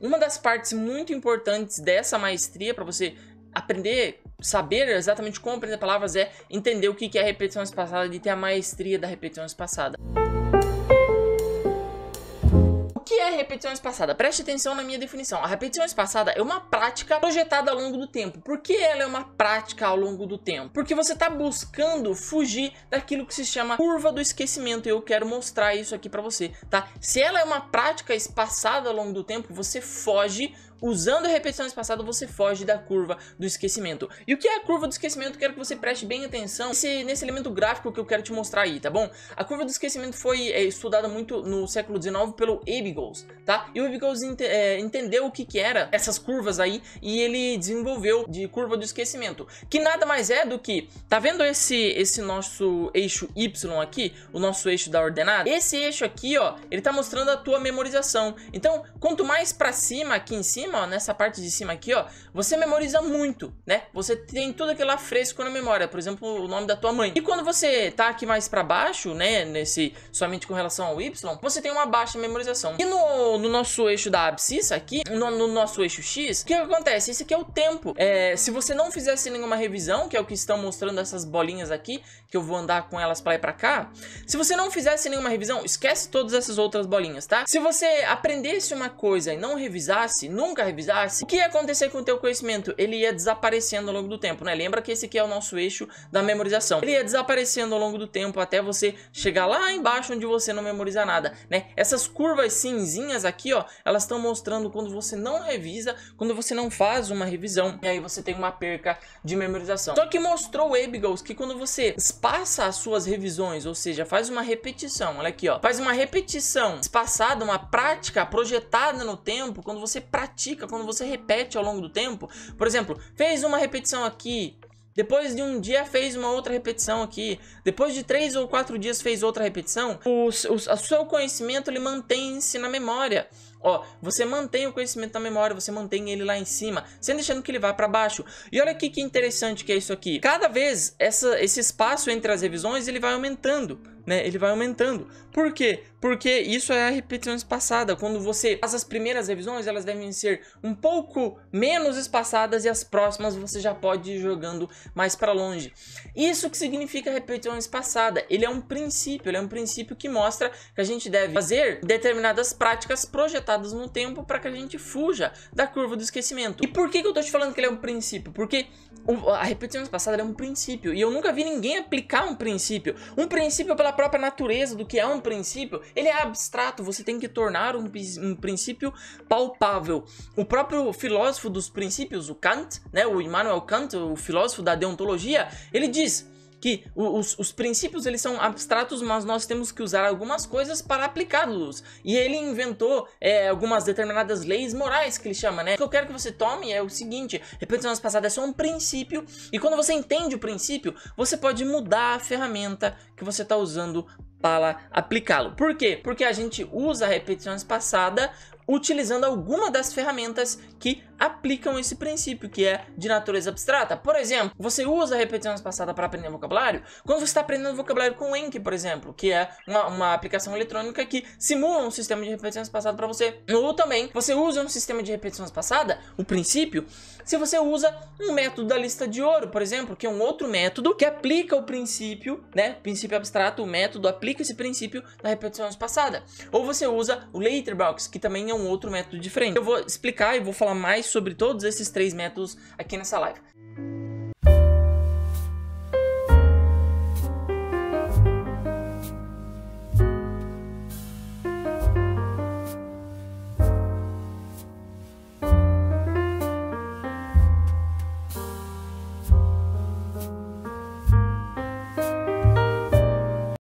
Uma das partes muito importantes dessa maestria para você aprender, saber exatamente como aprender palavras é entender o que é a repetição espaçada e ter a maestria da repetição espaçada. repetição espaçada? Preste atenção na minha definição. A repetição espaçada é uma prática projetada ao longo do tempo. Por que ela é uma prática ao longo do tempo? Porque você está buscando fugir daquilo que se chama curva do esquecimento. E eu quero mostrar isso aqui para você, tá? Se ela é uma prática espaçada ao longo do tempo, você foge usando repetições passadas, você foge da curva do esquecimento. E o que é a curva do esquecimento? Quero que você preste bem atenção nesse, nesse elemento gráfico que eu quero te mostrar aí, tá bom? A curva do esquecimento foi é, estudada muito no século XIX pelo Abigoes, tá? E o Abigoes é, entendeu o que, que era essas curvas aí e ele desenvolveu de curva do esquecimento, que nada mais é do que, tá vendo esse, esse nosso eixo Y aqui, o nosso eixo da ordenada? Esse eixo aqui, ó, ele tá mostrando a tua memorização. Então, quanto mais para cima aqui em cima, cima, ó, nessa parte de cima aqui, ó, você memoriza muito, né? Você tem tudo aquilo lá fresco na memória, por exemplo, o nome da tua mãe. E quando você tá aqui mais pra baixo, né, nesse, somente com relação ao Y, você tem uma baixa memorização. E no, no nosso eixo da abscissa aqui, no, no nosso eixo X, o que acontece? Esse aqui é o tempo. É, se você não fizesse nenhuma revisão, que é o que estão mostrando essas bolinhas aqui, que eu vou andar com elas pra lá e pra cá, se você não fizesse nenhuma revisão, esquece todas essas outras bolinhas, tá? Se você aprendesse uma coisa e não revisasse, nunca revisasse, ah, o que ia acontecer com o teu conhecimento? Ele ia desaparecendo ao longo do tempo, né? Lembra que esse aqui é o nosso eixo da memorização. Ele ia desaparecendo ao longo do tempo até você chegar lá embaixo onde você não memoriza nada, né? Essas curvas cinzinhas aqui, ó, elas estão mostrando quando você não revisa, quando você não faz uma revisão, e aí você tem uma perca de memorização. Só que mostrou o Abigals que quando você espaça as suas revisões, ou seja, faz uma repetição, olha aqui, ó, faz uma repetição espaçada, uma prática projetada no tempo, quando você pratica pratica, quando você repete ao longo do tempo. Por exemplo, fez uma repetição aqui, depois de um dia fez uma outra repetição aqui. Depois de três ou quatro dias fez outra repetição. O, o, o seu conhecimento ele mantém-se na memória. Ó, você mantém o conhecimento na memória, você mantém ele lá em cima, sem deixando que ele vá para baixo. E olha aqui que interessante que é isso aqui. Cada vez essa, esse espaço entre as revisões ele vai aumentando, né? Ele vai aumentando. Por quê? Porque isso é a repetição espaçada. Quando você faz as primeiras revisões, elas devem ser um pouco menos espaçadas e as próximas você já pode ir jogando mais para longe. Isso que significa repetição espaçada. Ele é um princípio, ele é um princípio que mostra que a gente deve fazer determinadas práticas projetadas no tempo para que a gente fuja da curva do esquecimento. E por que, que eu estou te falando que ele é um princípio? Porque a repetição espaçada é um princípio e eu nunca vi ninguém aplicar um princípio. Um princípio pela própria natureza do que é um princípio, ele é abstrato, você tem que tornar um, um princípio palpável. O próprio filósofo dos princípios, o Kant, né, o Immanuel Kant, o filósofo da deontologia, ele diz que os, os, princípios eles são abstratos, mas nós temos que usar algumas coisas para aplicá-los. E ele inventou é, algumas determinadas leis morais que ele chama, né? O que eu quero que você tome é o seguinte: repetições passadas é só um princípio, e quando você entende o princípio, você pode mudar a ferramenta que você está usando para aplicá-lo. Por quê? Porque a gente usa repetições passadas utilizando alguma das ferramentas que aplicam esse princípio que é de natureza abstrata. Por exemplo, você usa a repetição para aprender vocabulário quando você está aprendendo vocabulário com o Enki, por exemplo, que é uma, uma, aplicação eletrônica que simula um sistema de repetição passadas para você. Ou também, você usa um sistema de repetição passada. o princípio, se você usa um método da lista de ouro, por exemplo, que é um outro método que aplica o princípio, né, princípio abstrato, o método aplica esse princípio na repetição passada. Ou você usa o Letterbox, que também é um outro método diferente. Eu vou explicar e vou falar mais sobre todos esses três métodos aqui nessa live.